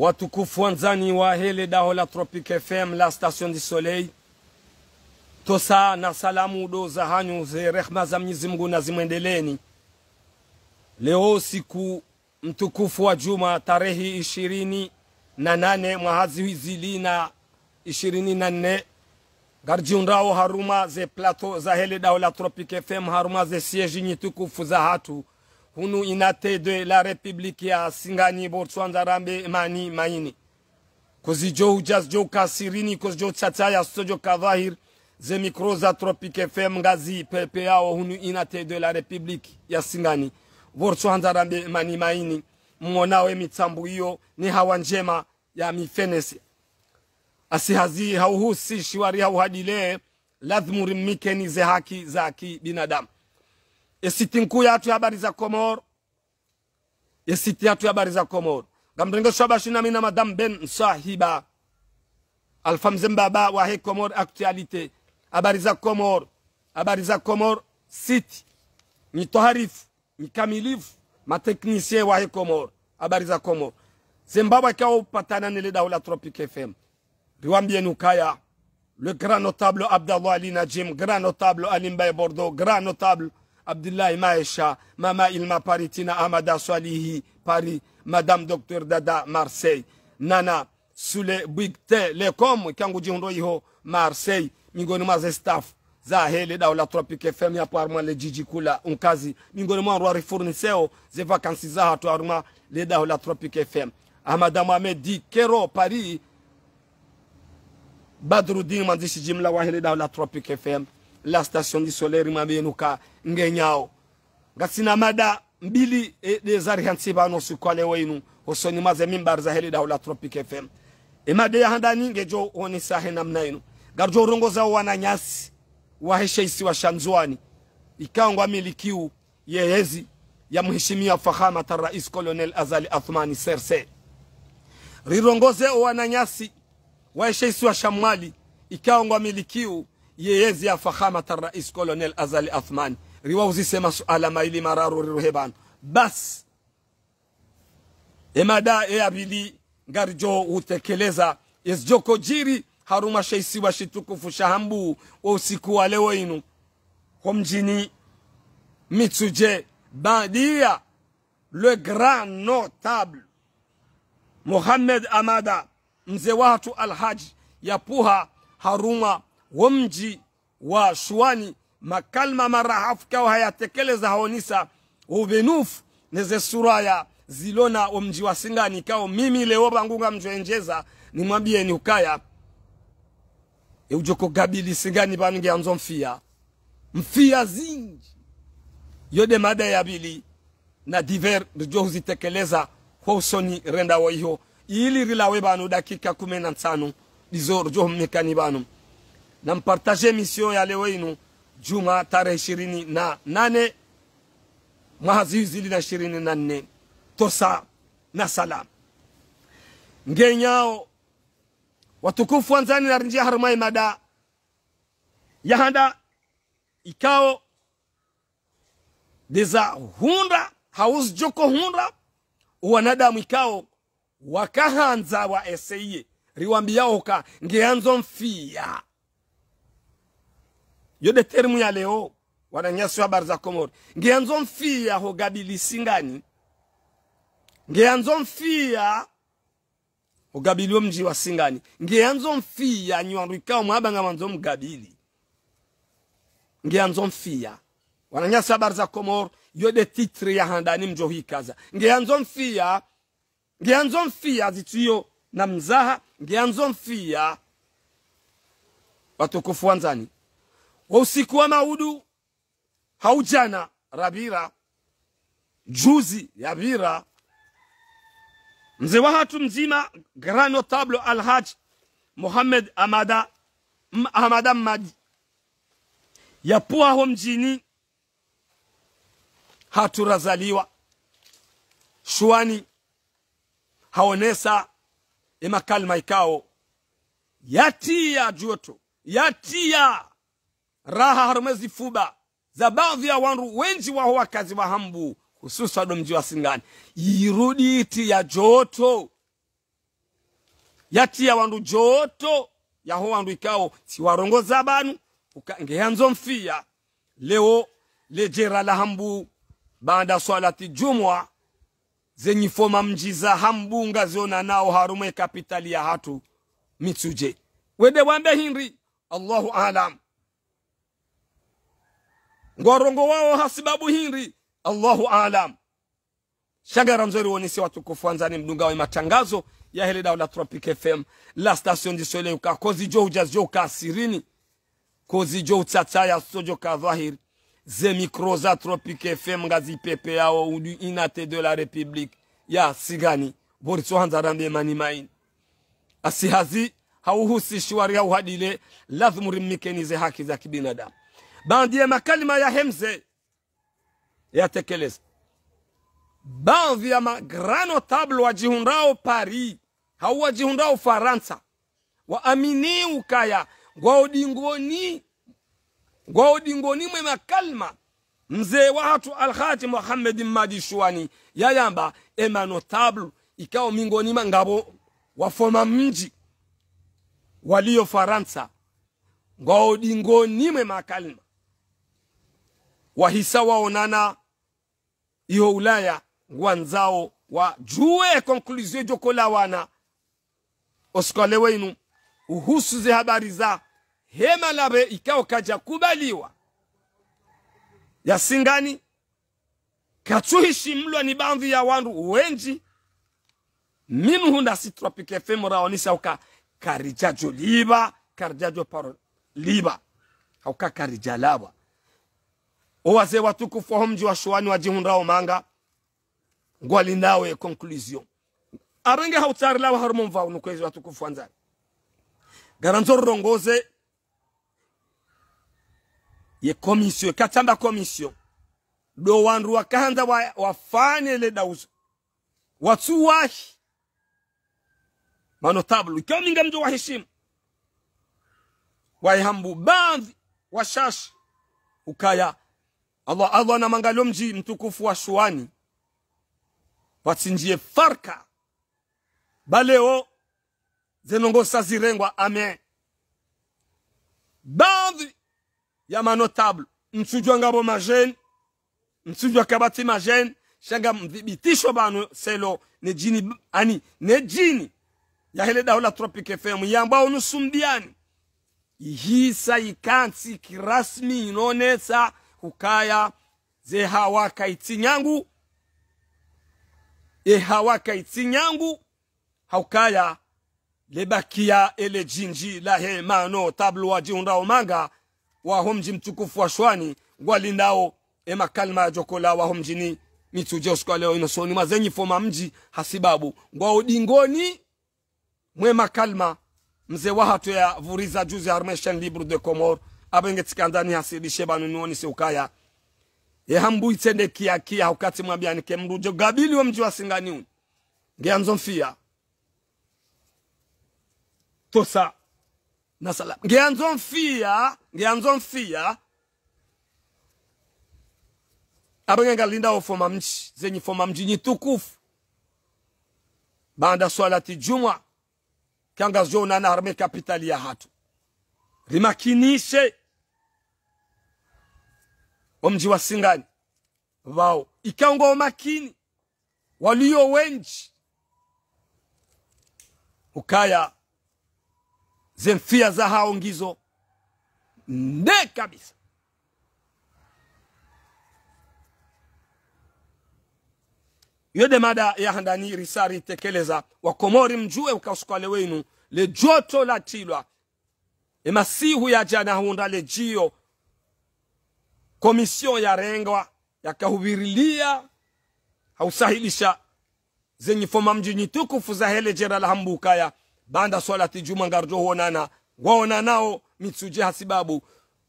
watukufu wanzani wa hele daho la Tropic FM la Station du Soleil, tosa na salamu do za hanyu ze rehma za Mwenyezi Mungu na zimwendeleni. Leo siku mtukufu wa juma tarehe ishirini na nane mwahazi na ishirini na nne garjiundao haruma ze plateau za hele daho la Tropic FM haruma ze sieji nyitukufu za hatu hunu inate de la republiki ya singani bortswanza rambe mani maini kozijo ujas jo kasirini kozijo tsataya sojo kadhahir ze micro za tropic fm ngazi pepe yao hunu inate de la republiki ya singani bortswanza rambe mani maini we mitambu hiyo ni hawa njema ya mifenesi asihazi hauhusi shiwari hauhadile ladhmurimike ni ze haki za kibinadamu esiti nkuu yatu ya habari za komoro esiti yatu ya habari za komoro ngamtengo shaba shina mina madam ben msahiba alfa wa he komoro actualité habari za komoro habari za komoro siti ni toharifu ni kamilifu mateknisien he komoro habari za komoro zimbabwe ikawa upatana nile daula tropic fm riwambieni ukaya le grand notable abdallah ali najim grand notable alimbaye bordeaux grand notable Abdullah Maisha, Mama Ilma Paritina Amada Swalihi, Paris, Madame Docteur Dada, Marseille, Nana, Sule Bigte, Lekom, Kangu Jihondo Marseille, Mingonuma zestaf, staff za hele la Tropic FM ya le on kuu Unkazi, miongoni mwa rwari furniseo ze za le dau la Tropic FM. Amada Mohamed di Kero Paris, Badruddin si jimla wahele dau la Tropic FM, la station du soleil rimamienuka ngenyao ngatsina mada mbili de eh, eh, zari hansi bano sikwale wainu osoni maze mimbar za heli daula tropic fm imade e ya handani ngejo oni sahe namna inu garjo za wana nyasi isi wa shanzwani ikangwa milikiu yehezi ya mheshimiwa ta rais colonel azali athmani serse rirongoze wana nyasi isi wa shamwali ikangwa milikiu yehezi ya fahama ta rais colonel azali athmani riwa uzisema suala maili mararu riruhebano basi emada eabili ngarjo utekeleza esjoko jiri haruma sheisiwa shitukufu shahambu wa usiku wa leo inu ho mjini mitsuje badia le grand notable Mohamed Amada mzee watu Alhaji yapuha haruma wa mji wa Shuani makalma kao hayatekeleza haonisa uvenufu neze suraya zilona omji wa singani kao mimi leo bangunga mjwenjeza ni ukaya e ujoko gabili singani banunge anzo mfia mfia zinji yode mada ya bili na diver rujo huzitekeleza kwa usoni renda wa iho ili rilawe banu dakika kumena nsanu tano dizo rijo mmekani banu na mpartaje misio ya lewe inu Juma tarehe ishirini na nane mwezi na ishirini na nne tosa na salam ngenyao watukufu wanzani narinjia harumai mada yahanda ikao deza hunda haus joko hunda wanadamu ikao wakahanza wa eseiye riwambiyaoka ngeanzo mfia yode termu ya leo wananyaso habari za Komoro ngianzo mfia singani ngianzo mfia hogabiliwe mji wa singani ngianzo mfia nywanruikao mwabanga manzo mgabili ngianzo mfia wa habari za yo yode titri ya handani mjo hikaza ngianzo mfia ngianzo mfia zituyo na mzaha ngianzo mfia watukufu wanzani wa usiku wa maudu haujana rabira juzi bira mzee wa hatu mzima grano tablo alhaj muhamed amada amada yapua yapuaho mjini haturazaliwa shuani haonesa emakalma ikao yatia joto yatia raha harumezi fuba za baadhi ya wandu wenji waho wakazi wa hambu hususa do mji wa singani irudi iti ya joto yati ya wandu joto yaho wandu ikao siwarongoza banu ukangehanzo mfia leo lejera la hambu baada swalati jumwa zenyi foma mji za hambu ngaziona nao harume kapitali ya hatu mitsuje wede wambe hinri allahu alam ngwarongo wao hasibabu hindi allahu alam shagara mzuri uonisi watukufu mdunga wa matangazo ya hili dao la tropic fm la station di sole ka kozi jo uja ujazo uka sirini kozi jo utsatsaya sojo ka dhahiri ze mikro za tropic fm ngazi pepe yao udu inate de la republique ya sigani bori tso hanza boriso hanzarambe manimaini asihazi hauhusishi wari hauhadile lazmu rimmikenize haki za kibinadamu bandiye makalima ya hemze yatekeleza Bandi ya magrand notable wajihundao Paris hau wajihundao Faransa waamini ukaya gwaodingoni gwaodingoni mwe makalima mzee wa hatu alhati Muhammad Madi ya yayamba ema notable ikao mingoni mangabo wafoma mji walio Faransa gwaodingoni mwe makalima wahisa waonana iyo ulaya wanzao wajue konkluziyo jokola wana osikole wenu uhusu ze habari za hema labe ikao kaja kubaliwa yasingani kachuhishimlwa ni bandhi ya wandu wenji mimi hunda si tropic fm raonisa uka karijajo liba karijajo paro liba hauka karijalaba owaze watukufu wa mji wa shuani wajihundao manga ngwalindawe conclusion arenge hautari lawa harumo mvau nukwezi watukufu wanzari rongoze ye komisio katamba komisio do wandu wakanda wa, wafane le dauzo watsuwahi mano tablu ikiwa minga mjo wa heshima waihambu baadhi washashi ukaya allah allah mangalio mji mtukufu wa shuani watsinjie farka baleo zenongosa zirengwa ame baadhi ya manotable mtsujwa ngabo majene mtsujwa kabati majene shanga mdhibitisho bano selo ne jini ani ne jini ya hele daula tropic fm yamba nusumbiani ihisa ikansi kirasmi inonesa hukaya zehawaikaitsinyangu nyangu haukaya lebakia ele jinji lahe mano tablo wajihundao manga waho mji mtukufu wa shwani gwalindao emakalma yajokola waho mjini mituje usiku leo inosoni mazenyi foma mji hasibabu ngwao dingoni mwe makalma mzee ya vuriza juzi armeshan libre de comore abengetsika ndani hasidishe banu nuoni se ukaya yehambu itende kia kia ukati mwabia nike mrujo gabili we mji wa singaniuni ngeanzo mfia tosa nasala ngeanzo mfia ngeanzo mfia abenge ngalinda ofoma mji zenyi foma mji nyitukufu banda swalati jumwa kanga zona nana arme kapitali ya hatu rimakinishe omji singani vao ikango umakini walio wenji ukaya zemfia za haongizo ngizo nde kabisa yode mada handani risari tekeleza wakomori mjue ukasukale wenu le joto la tilwa emasihu yaja nahunda le jio komisiyo yarengwa yakahubirilia hausahilisha zenye foma mjinyi tukufu za hele jera la hambukaya banda swala tijuma ngarjo huonana waona nao mitsuje hasibabu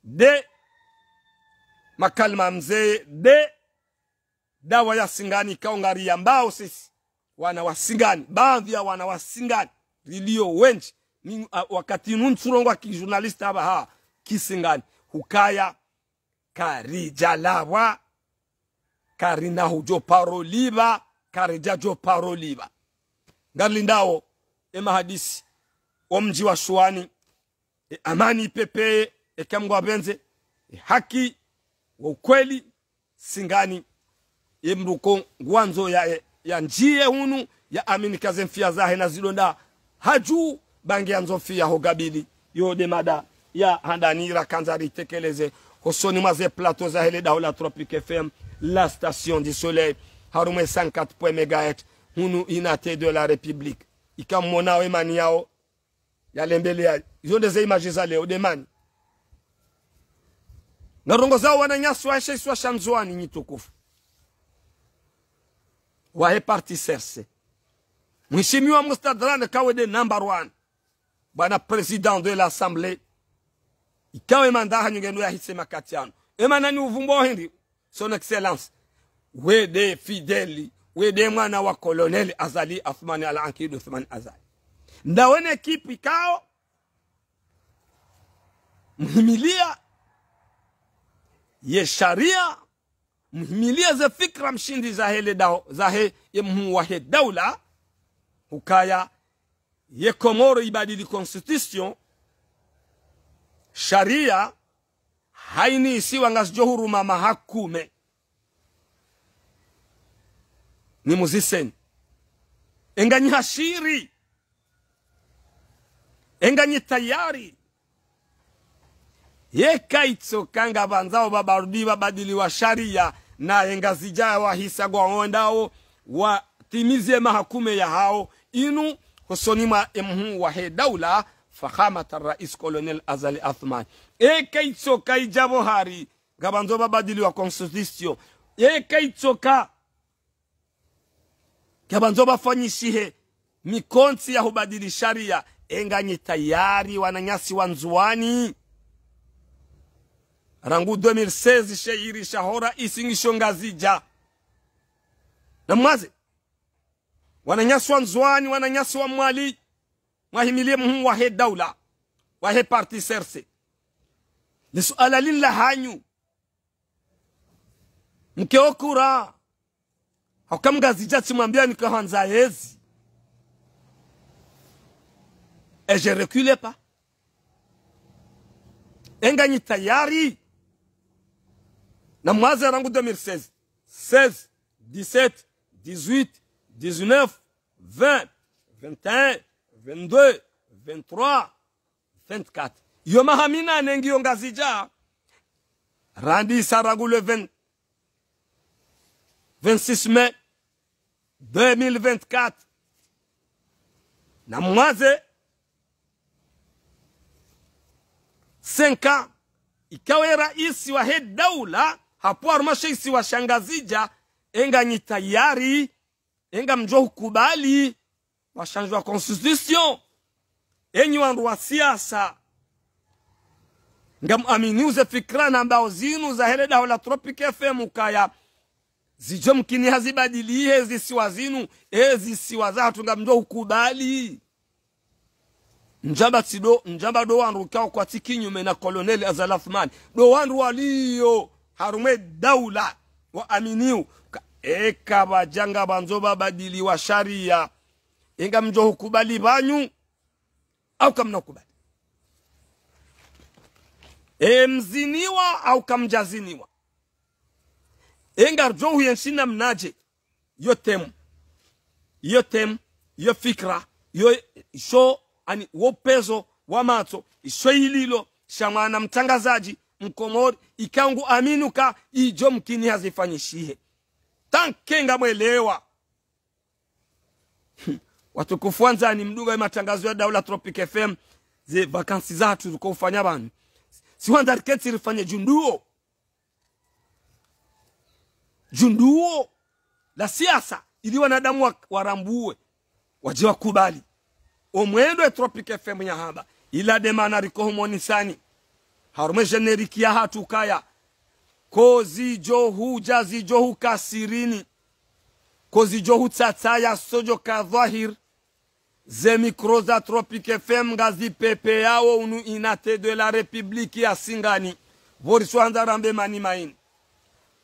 de makalma mzee de dawa ya singani ya mbao sisi wana wasingani baadhi ya wana wasingani rilio wenji wakati nunsurongwa kijurnalista haba ha kisingani hukaya kari jalawa kari nahujo paroliba kari jajo paroliba ngarlindawo ema hadisi o mji wa shuani e amani e ekemgo abenze e haki wa ukweli singani e mruko gwanzo ya, ya njie hunu ya amini kaze mfia zahe na zilonda haju bange yanzo hogabili yode mada ya handanira kanzari tekeleze Kosoni Mazé Plateau Zahele Daoula Tropique FM, la station du soleil, Harume 104 MHz, Hunu Inate de la République. Ika Mona Emaniao, Yalembele, Yondeze Imajizale, de Na rongo zao wananyaswa eshe swa shanzwani nyitukufu. Wahe parti serse. Mheshimiwa Mustadrane Kawede number one. Bwana president de l'Assemblée ikawe mandaha nyongenu ya hisema kati yanu emanani uvumbo hindi son excellence wede fideli wede mwana wa koloneli azali athmani al ankid uthman azali ndawene kipi kao mhimilia ye sharia mhimilia ze fikra mshindi za hele dao za he mhuwahe daula hukaya ye komoro ibadili constitution sharia hainiisiwa ngasijo huruma mahakume muziseni enganyi hashiri enganyi tayari banzao babarudi babadili vabadiliwa sharia naye ngazija wahisa gwaondawo watimizie mahakume yahao inu husoni mwa emhu wahe daula fahamat rais colonel azali athman e kaitso kai jabo hari gabanzo babadiliwa constitution e kaitso ka gabanzo bafanyishihe mikonsi ya hubadili sharia enganye tayari wananyasi wanzuani rangu 2016 sheiri shahora isingishongazija namwaze wananyasi wanzuani wananyasi wa mwali mwahimilie muhu wahe daula wahe parti serse lisuala lilla hanyu mkeokura hakamgazija chimwambia nikahanza hezi et eh, je recule pas enganyi tayari na mwazi rangu 2016 16 17 18 19 20 21 22, 23, 24. Iyo mahaminane ngiyo le 20, 26 mai 2024 na mwaze 5 ikawe raisi wa head daula hapo wa shangazija enga nyitayari enga mjohu kubali washanjwa constitution enyi wandu wa siasa ngamuaminiuze fikirani ambao zinu zahele daho la tropic fm kaya zijo mkini hazibadilie zisiwa zinu ezi siwa zatu ngamjwa ukubali njamba tido njamba do wandu kao kwa tikinyume na koloneli azalathman do wandu walio harume daula aminiu eka banzoba badili wa e, sharia inga mjo hukubali banyu au kamnakubali e mziniwa au kamjaziniwa inga rjo huyenshina mnaje yo temu yo temu yo fikra yo sho ani wopezo wa isho ililo shamwana mtangazaji mkomori ikangu aminuka ijo mkini hazifanyishihe tankenga mwelewa hmm watukufu ni mduga matangazo ya daula tropic fm ze vakansi zatu ufanya bani si wanza riketi rifanya junduo junduo la siasa ili wanadamu warambue waje wakubali omwendo tropic fm ya haba ila dema na riko demana rikohomonisani harume jenerikia hatukaya kozi johu jazi johu kasirini kozi johu tsatsaya sojo kadhahir Zemikroza za Tropic FM ngazi pepe yao unu inate de la republiki ya Singani voriswanza rambe mani maini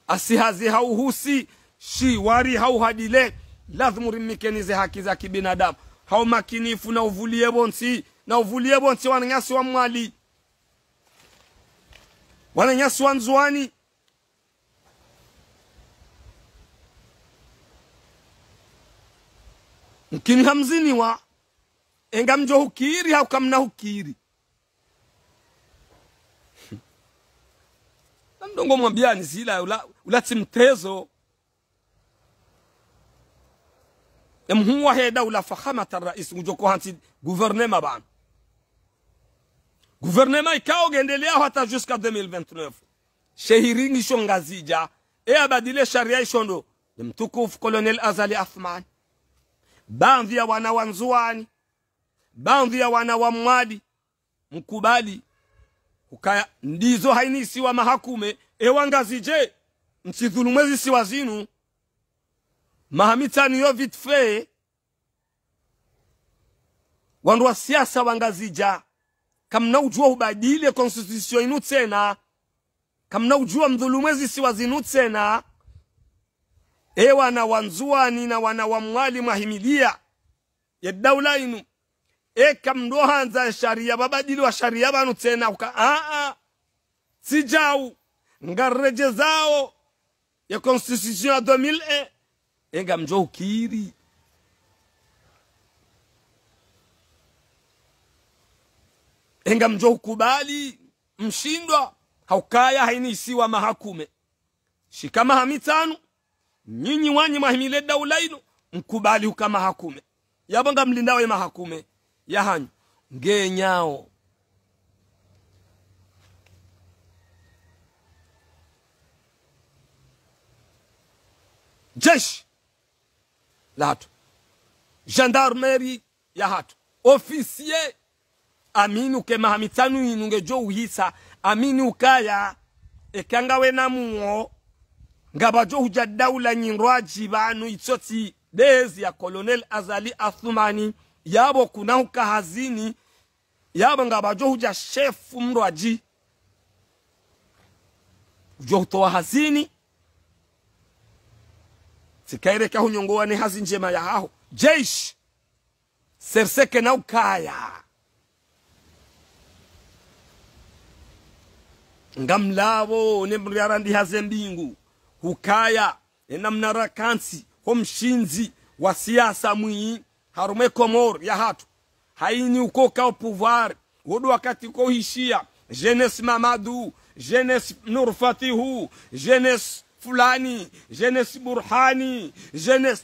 asihazi hauhusi shi wari hau hadile lazima urimikenize haki za kibinadamu hau makinifu na uvulie bonsi na uvulie bonsi wananyasi wa mwali wananyasi wa nzuani mkini hamzini wa engam jo hukiri haw kam hukiri ndongo mwambia ni zila ula, ulatsi mtezo emhuwa heda ula fahamata rais ngujoko hansi guvernema bana guvernema ikao gendelea hata jusqu'à 2029 shehiringi isho ngazija eabadile sharia ishondo ni mtukufu kolonel azali athman bandhi ya wana wanzuani bandhi ya wana wa mwadi mkubali ukaya ndizo si wa mahakume ewangazije si zisiwa zinu niyo vitfe wandu wa siasa wangazija kamna ujua ubadile constitution inu tena kamna ujua mdhulume si zinu tena ewana wanzuani na wana wa mwali mahimilia ya daula inu eka mrohanza sharia wa sharia banu tena uka aa ah, ah. sijau ngareje zao ya constitution ya 2001 enga mjo ukiri enga mjo ukubali mshindwa haukaya hainisiwa mahakume shika mitanu nyinyi wanyi mahimile daulaino mkubali ukamahakume yabonga mlindawe mahakume yahanyu ng'enyawo jeshi la hatu gendarmerie ya hatu aminu ke inunge jo uhisa aminu kaya ekanga we namuo ngabajo huja daula nyinrwaji banu itsotsi dezi ya kolonel azali athumani yabo kunauka hazini yabo ngabajo huja shefu mrwaji ujo jo hazini sikaireka hunyongoa ni hazi njema ya haho jeish serseke naukaya ngamlavo nemryarandi haze mbingu hukaya enamnarakansi ho homshinzi wa siasa mwii harume komor ya hatu haini uko ka pouvoir wodo wakati ko hishia jeunesse mamadou jeunesse nur fatihu jeunesse fulani jeunesse burhani jeunesse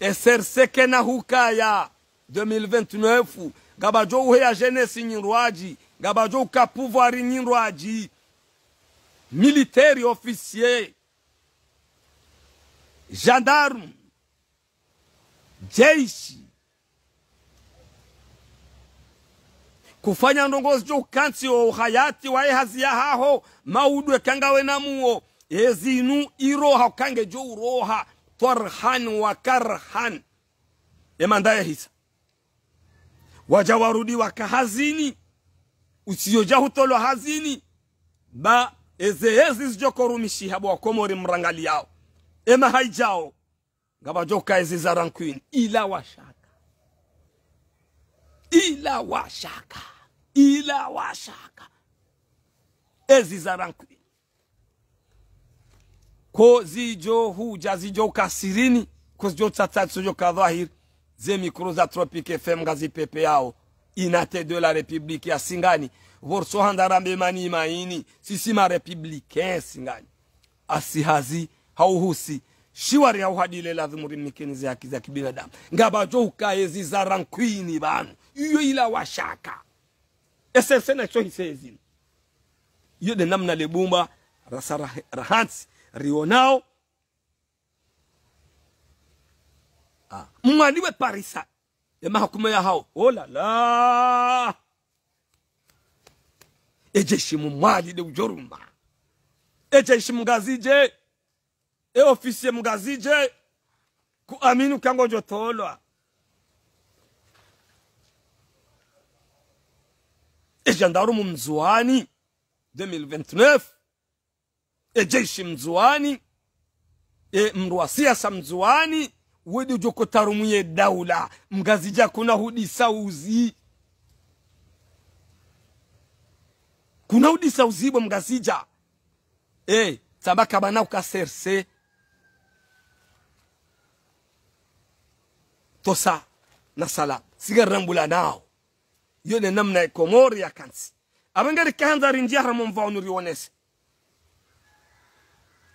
esersekena hukaya 2029 gabajo ya jeunesse nyirwaji gabajo ka pouvoir nyirwaji militaire officier gendarme jeshi kufanya ndongozi cho ukansi wo uhayati ehazi ya haho maudwe kangawe namuwo ezinu iroha ukange jo uroha tarhan wa karhan emandaye hisa waja warudi wakahazini usiyoja hutolwa hazini ba ezeezi zijokorumishiha wakomori mrangali yao ema haijao ngabajoka hizi za rancune, ila washaka, ila washaka, ila washaka ezi za rancune ko zijo huja zijo kasirini ko zijo tsatsa zijo kadhahiri ze mikro za Tropic FM ngazi pepe yao inate de la Republique ya Singani vorso handarambe mani maini sisi ma republicain Singani asihazi hauhusi shiwari ya uhadile lazima urimikenize haki za kibinadamu ngabajo ukayezizara rankwini bantu iyo ila washaka esese nacho hisezi iyo de namna lebumba rasara rahansi rionao ah. mumwaniwe parisa Ya yamahakuma ya hao Oh la la. Eje shimu mwali de ujoruma Eje shimu gazije e ofisiye mugazije ku amini ukangonjwa tolwa ijandarumu e mzuani 2029 e jeshi mzuani e mrwa siasa mzuani wedi ye daula mgazija kuna hudisa uzi kuna hudisa uzibwe mgazija e tabaka bana ukaserse tosa na sala sigar rambula nao yone namna namna komori ya kansi abangari kanza rinjia har mvao nuri riones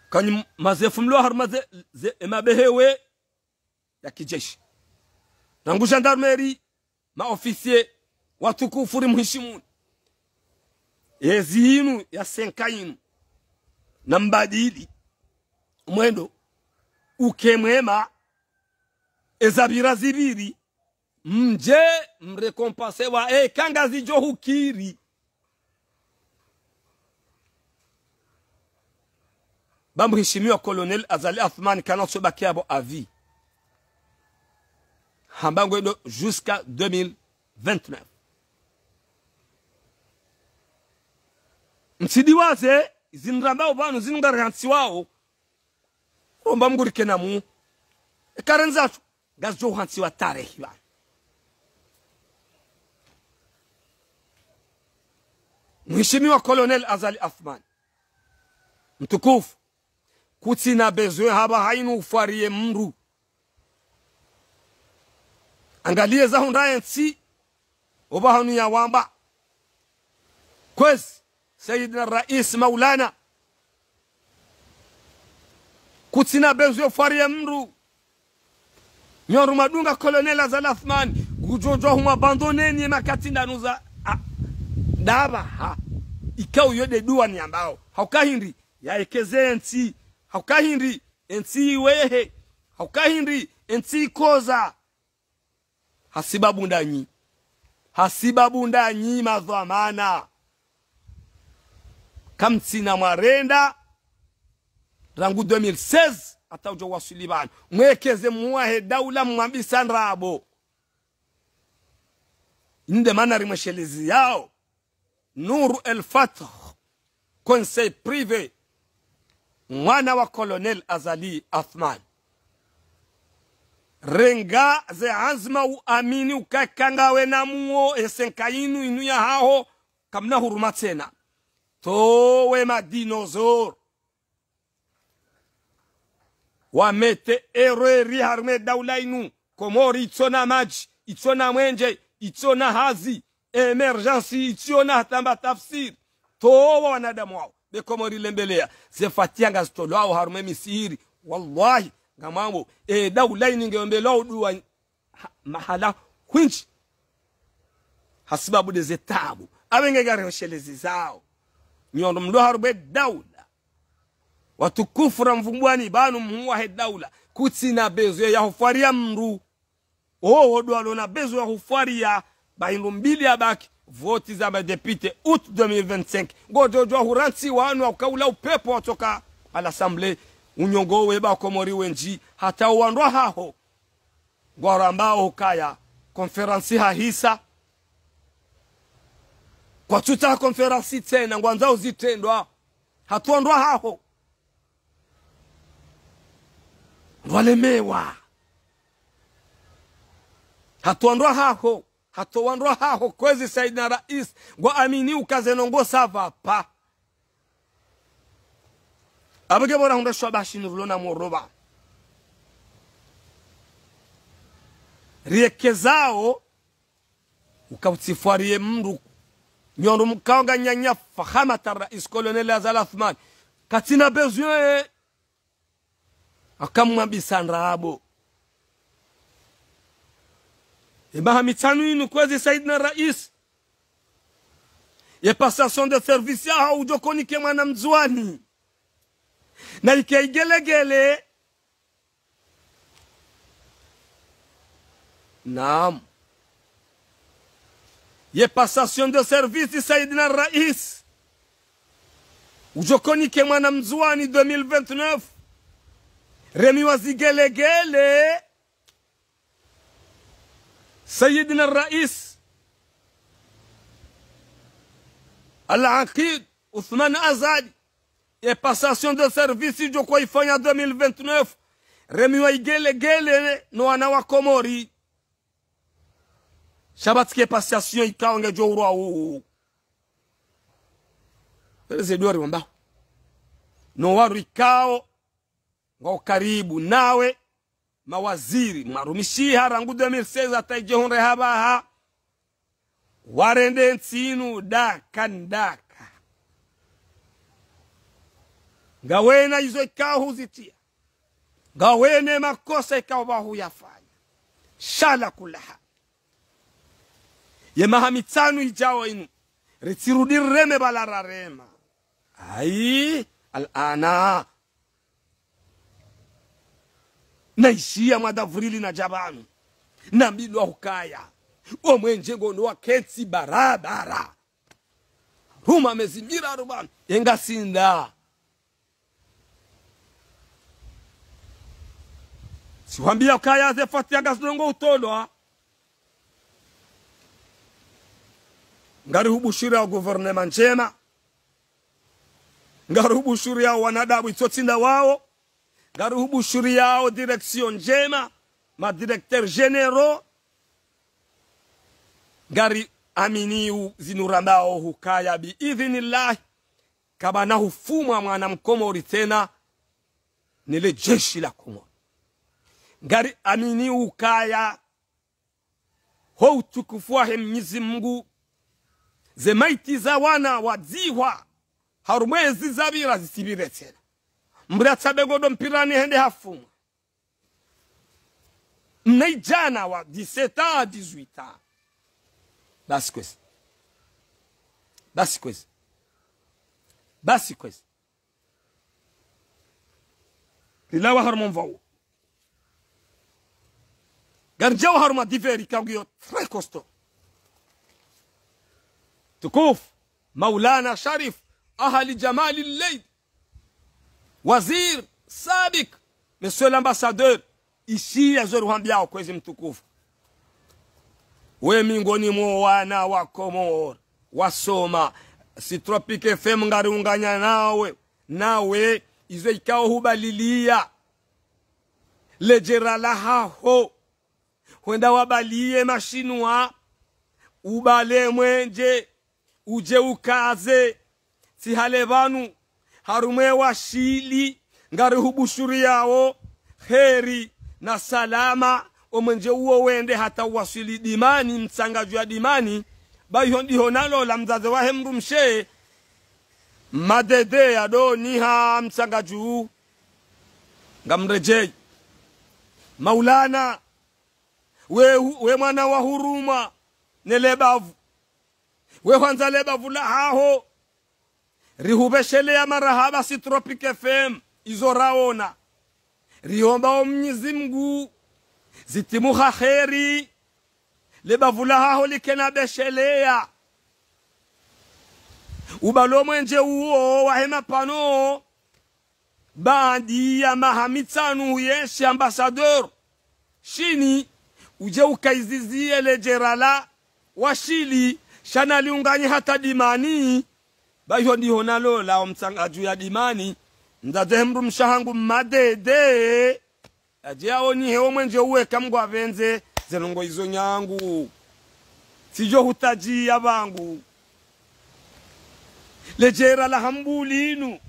kanyi mazefu fumlo har maze ya kijeshi rangu jandarmeri ma watu watukufuri mheshimuni yezi inu ya senka inu na mbadili mwendo ukemwema ezabira zibiri mje mrekompase wa ekanga zijohukiri ba mheshimiwa Colonel Azali Athman kanasobakiabo avi hambangwedo jusqua 2029 waze zinrambao obanu zingarantsi wao romba mgurike namu karenzatu ngazoha nsi wa tarehi bana Mheshimiwa Colonel Azali Athman mtukufu kutsina bezwe haba hainu ufarie mru angalie za hundaye nsi oba hanu ya wamba kwezi Sayyidina Rais Maulana kutsina bezwe ufarie mru miorumadunga kolonela za bandone nye makati na nuza. Daba ha ikau yode duwa ni ambao haukahindi yaekeze nsi haukahindi Enti wehe haukahindi Enti koza hasibabu ndanyi hasibabu ndanyi madhamana kamtsina mwarenda rangu 2016 ata ujo wasulibani mwekeze muwahe daula mwabisa nrabo inde mana rimashelezi yao nuru el fatah conseil privé mwana wa colonel azali athman renga ze azma uamini na namuo esenkainu inu yahaho kamna huruma tsena towe madinozor wamete ereri harume daulainu komori itsona maji itsona mwenje itsona hazi emergency itsona hatamba tafsiri towa wanadamu wao bekomori lembelea zefatia wao harume misiri wallahi ngamambo e daulainu ini ngeombelwao duwa mahala kwinji hasibabu deze tabu abengegarehoshelezi zao nyondo mlwaharubwe daul watukufu ra mvumbwani banu mhuwahe daula kutsina bezo yahufwaria mndu owodo alona bezo yahufwaria baindu mbili abaki voti za madepite out 2025 ngojojo ahuransi wanu kaula upepo watoka alasamble unyongowe komori wenji hata uwandwa haho ngwaro ambao hukaya konferansi hahisa kwa tuta konferansi tena ngwanza uzitendwa hatuandwa haho walemewa. hatuandwa haho hatuandwa haho kwezi saidina rais gwa amini ukazenongo savapa abage bora hunda shwabashinirulwo namoroba riekezao ukautsifwarie mndu nyondo mkaonga nyanya fahamata rais kolonel azal katina bezwe eh, eh akamwa nraabo ebaha mitanu inu kwezi saidna rais ye passation de service aha ujokonike mwana mzwani na ikeigelegele naam ye passation de service saidna rais ujokonike mwana mzwani 2029 Remi wa zigelegele سيدنا الرئيس العقيد Othman Azad et passation de service ilivyokuwa ifanya 2029 Remi wa igelegele no wana wa Komori shabatike passation ikawa ngejo urwa huu Terezi Edward no waru ikao nga ukaribu nawe mawaziri marumishiha rangude mirseza taijehon rehabaha warende ntsinu daka ndaka nga wena izo ikahuzitia nga wene makosa ikawahu yafanya shala kulaha yemahamitsanu ijawo inu ritsirudirreme balararema ai alana naishia mwadhavurili na javanu nambilwa hukaya omwenje ngono barabara ruma mezimira rubanu engasinda siwambia ukaya zefatianga zinongo utolwa ngari ubushuri ya guvernema njema ngari ubushuri ya wanadamu itsotsinda wao Daruhubu Shuriao, direction njema, madirekteur généraux gari aminiu zinurambao hukaya biidhinillahi kama mwana mkomori tena nile jeshi la Komori ngari aminiu kaya ho utukufu wahe Mwenyezi Mungu zemaiti za wana wadziwa harumwezi zabira zisibire tena mratsabe godo mpirani hende hafumwa mnaijana wa 17 ans 18 ans basi kwezi basi kwezi basi kwezi lila waharuma mvawo garja waharuma diveri kagiyo tre kosto tukufu maulana sharif ahali jamali lleil Waziri Sadik, monsieur l'ambassadeur, ishi yazorwambia kwezi mtukufu, we miongoni mwa wana wa Komoro wasoma si Tropic FM ngariunganya nawe nawe izo ikao hubalilia lejera lahaho wenda wabalie mashinwa ubale mwenje uje ukaze sihale vanu harumwe washili ngari hubushuri yawo heri na salama omwenje uwo wende hata uwasili dimani mtsangaju ya dimani baiho ndiho nalola mzazi wahe mrumshee madede yado niha mtsangaju ngamrejei maulana we, we mwana wa huruma nelebavu we hwanza lebavu lahaho ya marahaba si Tropic FM izoraona rihombao Mwenyezi Mungu zitimuha kheri lebavulahaho likenabesheleya ubalo mwenje uwo wahema pano bandi ya mahamitsanu yeshi ambasador shini uje ukaizizie lejerala washili shana liunganye hata dimani ndi honalo la omusanga juu ya dimani nzazehe mndu mshahangu Ajia aje aonyihe mwenje uwe mngu avenze zenongo izo nyangu sijo hutajiya bangu lejera la hambulinu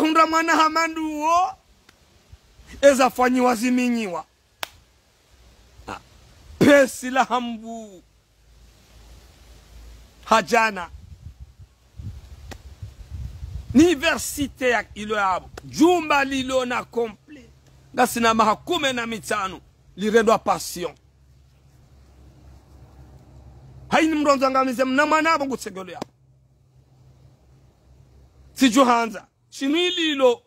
hundra mwana Eza fanyi waziminyiwa ah, pesi la hambu hajana Université ya ilo yavo jumba lilo na komple na maha kumi na mitano lirendwa passion haini mronzo angamize mna mwanavo ngutsegelo yavo sijuhanza shinu ililo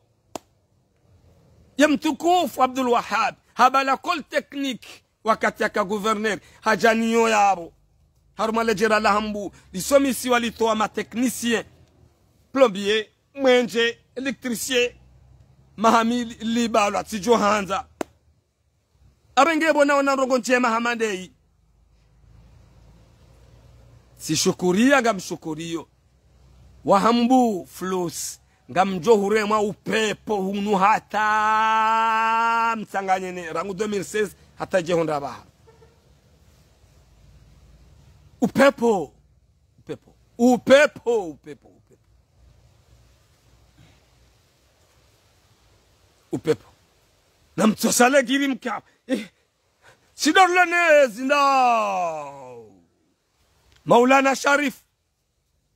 ya mtukufu abdul wahab habala kol tekniki wakati aka guverner hajaniyo yavo haruma lejera lahambu lisomisi walitoa mateknisien plombier mwenje elektrisye mahami libalwa tsijo hanza arengebona ona rongo njema hamandeyi sishukuria ngamshukuriyo wahambu flus ngamjohuremwa upepo hunu hata msanganyene rangu 2006 hata baha upepo upepo upepo upepo upepo na msosale giri mka eh, zinda Maulana Sharif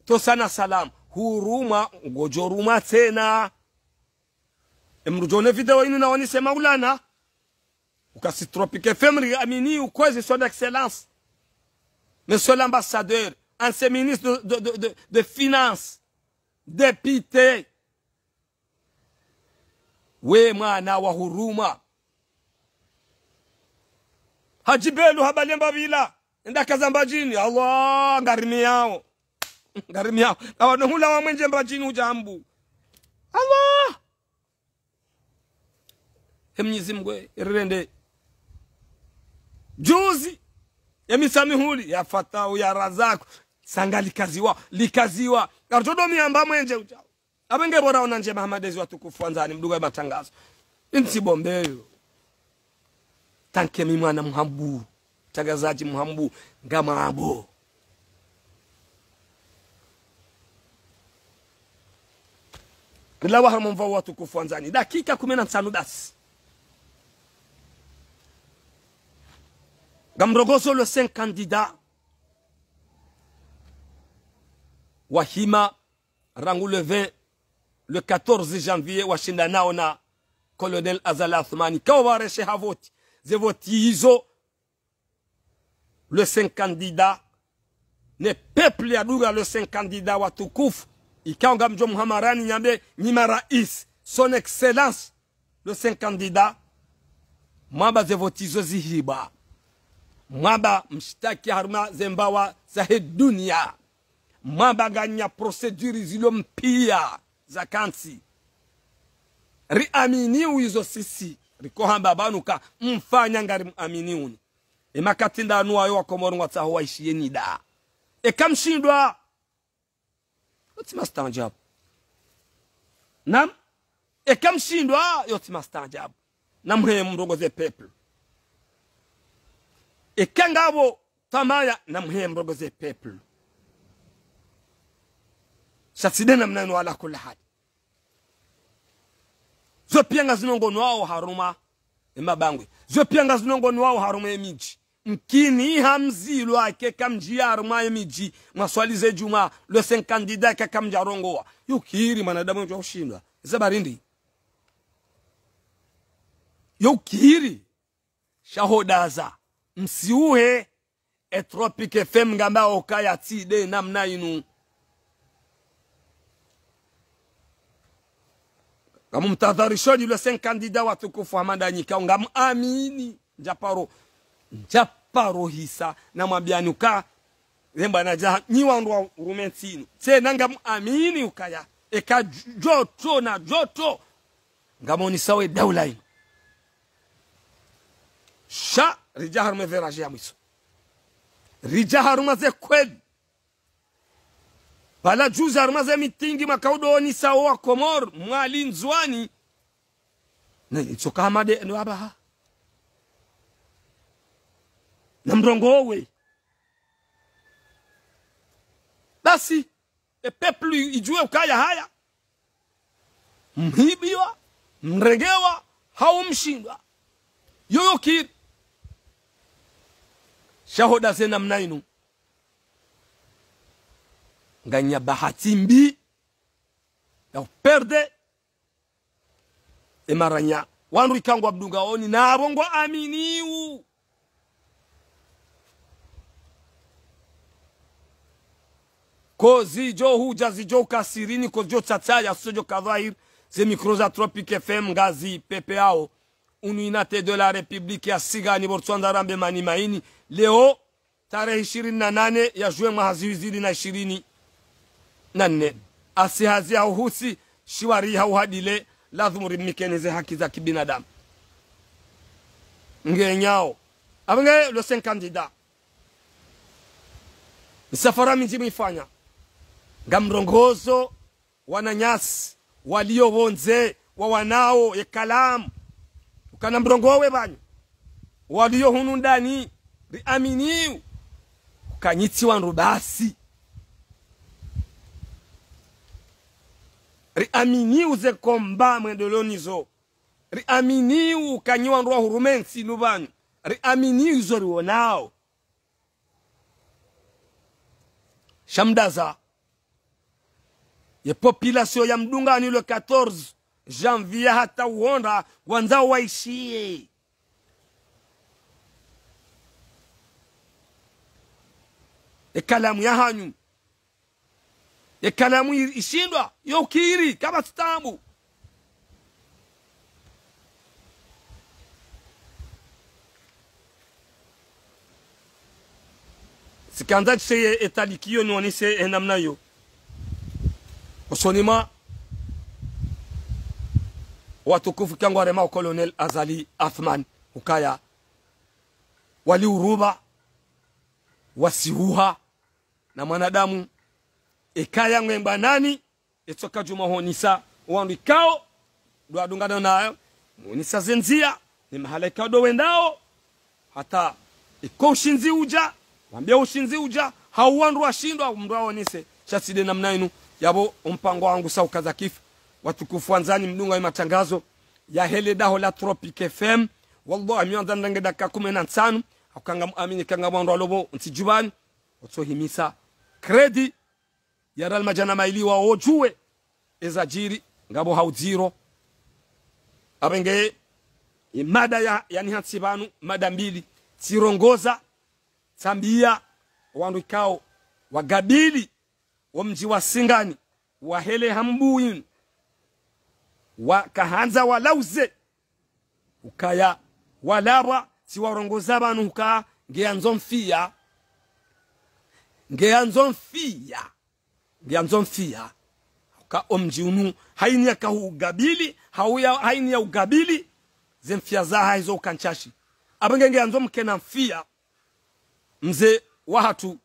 tosana salam huruma ngojoruma tena emrujone video inu naonise Maulana ukasi Tropique amini ukwezi son excellence monsieur l'ambassadeur ancien ministre de, de, de, de, de finance député we mwana wa huruma hajibelu habalemba vila ndakaza mbajini allah ngarimi yao ngarimi yao wa mwenje mbajini ujambu allah hemnyezi mgwe irende juzi yemisamihuli yafatau ya razaku sanga likaziwa likaziwa artodomiamba mwenje ujambu abenge bora onanje bahamadezi watukufu wanzani mduga matangazo insibombeyo tanke mimwana muhambu tagazaji muhambu ngamabo kila wahamu mvao watukufu wanzani dakika kumi na dasi gamrogozo le 5 candidat wahima rangu le 20 le 14 janvier washindana colonel Azala Athmani quand wareshe havoti voti iso le 5 candidat ne peuple ya le 5 candidat toukouf, ikaonga mjo muhamarani nyambe ni Is, son excellence le 5 candidat mwaba zevotizo zihiba mwaba Mstaki harma zembawa zahe dunia mwaba ganya procedure zilo za kansi riaminiu izo sisi rikohamba banuka mfanya ngari muaminiuni imakatindanuwayo wakomorongwa tsaho waishiye nida ekamshindwa yotima stajabu nam ekamshindwa yotima stajabu mrogoze peple ekangabo tamaya namhe mrogoze peple shatside mnanu ala kula zopyanga zinongoni wawo haruma emabangwe zopyanga zinongoni wawo haruma emiji mkini hamzilwa ke kamji haruma emiji mwaswalize juma lwese kandida ke kamji arongowa yukiri manadamu jwa ushindwa zebarindi yukiri shahodaza msiuhe etropic fm ngamba okaya tide namna inu nga mumtadharishaji ule sen kandida watukufu nyika. nga muamini njaparo njaparo hisa namwambiani uka Nyiwa nyiwandwa rumensini tena nga muamini ukaya eka joto na joto ngamonisawe daula inu. sha rijaharumeveraje ya mwiso maze kwedi pala juzi arma za mitingi makaudooni sao wa komor mwali nzwani nitsokamade ndo ha na mrongowe basi epeplu ijue ukaya haya mhibiwa mregewa haumshindwa yoyokiri shahoda zena mnainu nganya bahati mbi ya perde emaranya wandu ikangwa mdunga oni nabo ngwa aminiu ko zijo huja zijo ukasirini ko zijo chachaya sojo kadhair ze mikro tropic fm ngazi pepe yao unuinate de la republique ya sigani botswana rambe mani maini leo tarehe 28 ya juin mwezi na ishirini na nne asihazia uhusi shiwariha uhadile lathumurimikenize haki za kibinadamu ngenyao Abenge le 5 candidat misafara minji mwifanya ngamrongozo wananyasi walio wonze wa wanao yekalamu ukana mrongowe banyu walio hunundani ndani riaminiu ukanyitsiwa nrubasi uze komba mwendo lonizo riaminiu kanyiwa ndwa hurumensi nubanu riaminiuzo riwonao shamdaza ye population ya mdungani le 14 janvier hata uonda kwanza waishie ekalamu ya hanyu ya kalamu ishindwa yo ukiri kama stabu sikanza chise etalikiyo wanise enamna yo osonima watukufu kangu arema kolonel azali athman ukaya uruba wasihuha na mwanadamu ekaya ngwemba nani etsoka juma honisa wandu ikao dwadungana nayo monisa zenzia ni mahala ikao dowendao hata iko ushinzi uja wambia ushinzi uja hauwandu washindwa mndu aonise chaside namna inu yabo mpango wangu sa za kifu watukufu wanzani mdunga wa matangazo ya hele daho la tropic fm wallahi mianza ndange dakika kumi na nsanu akanga amini kanga mwandu alobo ntijubani nsijubani himisa kredi yaral majana wa ojue ezajiri ngabo haudziro abenge imada ya yani hatsibanu mada mbili tsirongoza tsambia wandu ikao wagabili wa mji wa singani wa hele hambuin wa kahanza walauze ukaya walaba tsiwarongoza banu ka ngeanzo mfia ngeanzo mfia byanzonfiya ka omji unu hainia ka ugabili hauya ya ugabili zemfia za hizo kanchashi abengenge anzom kena mfia mze wahatu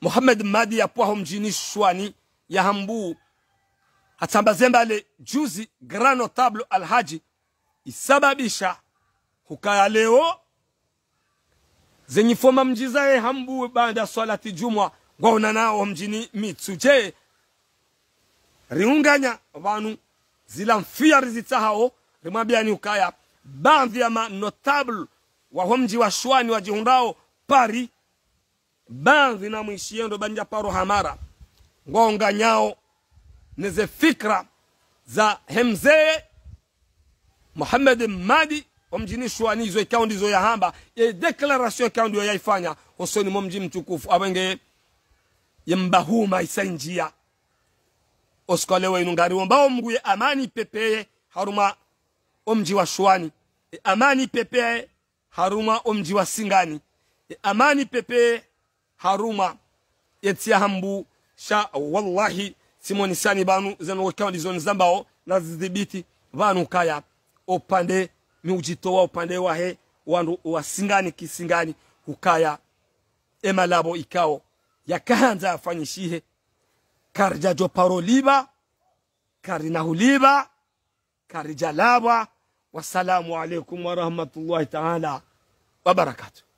Muhammad Madi ya pwaho mjini Shwani ya Hambu hatamba atambazembale juzi grano tablo alhaji isababisha hukaya leo zenyifoma foma mjizaye Hambu banda swalati jumwa gwaonana wa mjini mitsu je riunganya vanu zila mfia rizitsahawo rimwabiani ukaya bandhi ya notable wa mji wa shwani wajihundao pari bandhi na mwishiendo banja paro hamara ngwaonganyao neze fikra za hemzee Muhammad Madi wa mjini Shwani, hizo ikao ya hamba ye declaration ikao ndio yaifanya usoni mwa mji mtukufu awenge yembahuma isa njia oskole wenu ngari wombao omguye amani pepeye haruma omji wa shwani e amani pepeye haruma omji wa singani e amani pepeye haruma yetia hambu sha wallahi simonisani banu zanokawandi zoni zambao nazidhibiti vanu kaya opande miujitoa opande wahe wandu wasingani kisingani ukaya emalabo ikao yakanza afanye shihe karjajo paroliba karinahuliba karijalabwa wassalamu alaikum warahmatullahi taala wabarakatuh